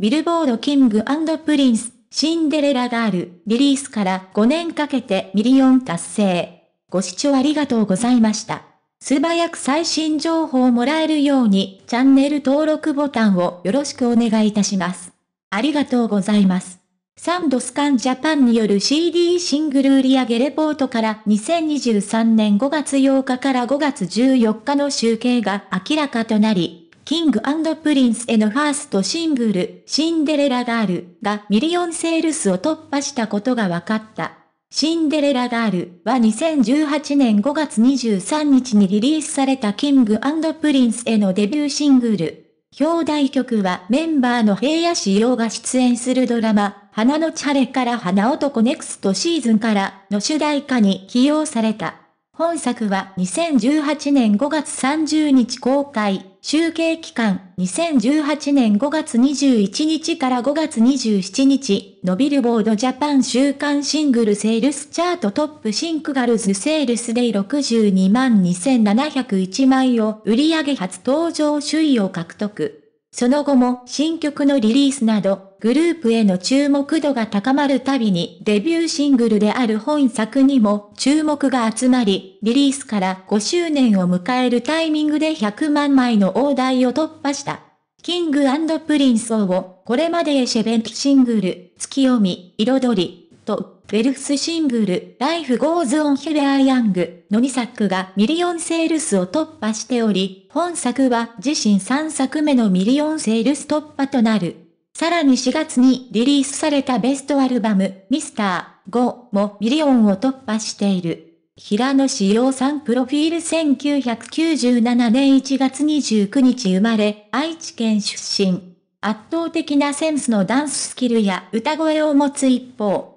ビルボードキングプリンス、シンデレラガール、リリースから5年かけてミリオン達成。ご視聴ありがとうございました。素早く最新情報をもらえるように、チャンネル登録ボタンをよろしくお願いいたします。ありがとうございます。サンドスカンジャパンによる CD シングル売上レポートから2023年5月8日から5月14日の集計が明らかとなり、キングプリンスへのファーストシングル、シンデレラガールがミリオンセールスを突破したことが分かった。シンデレラガールは2018年5月23日にリリースされたキングプリンスへのデビューシングル。表題曲はメンバーの平野志陽が出演するドラマ、花のチャレから花男ネクストシーズンからの主題歌に起用された。本作は2018年5月30日公開、集計期間2018年5月21日から5月27日のビルボードジャパン週間シングルセールスチャートトップシンクガルズセールスで62万2701枚を売上初登場首位を獲得。その後も新曲のリリースなど、グループへの注目度が高まるたびにデビューシングルである本作にも注目が集まり、リリースから5周年を迎えるタイミングで100万枚の大台を突破した。キングプリンスをこれまでエシェベントシングル、月読み、彩り、とウェルフスシングル、Life Goes on Here I Young の2作がミリオンセールスを突破しており、本作は自身3作目のミリオンセールス突破となる。さらに4月にリリースされたベストアルバム、ミスター5もミリオンを突破している。平野志陽さんプロフィール1997年1月29日生まれ、愛知県出身。圧倒的なセンスのダンススキルや歌声を持つ一方、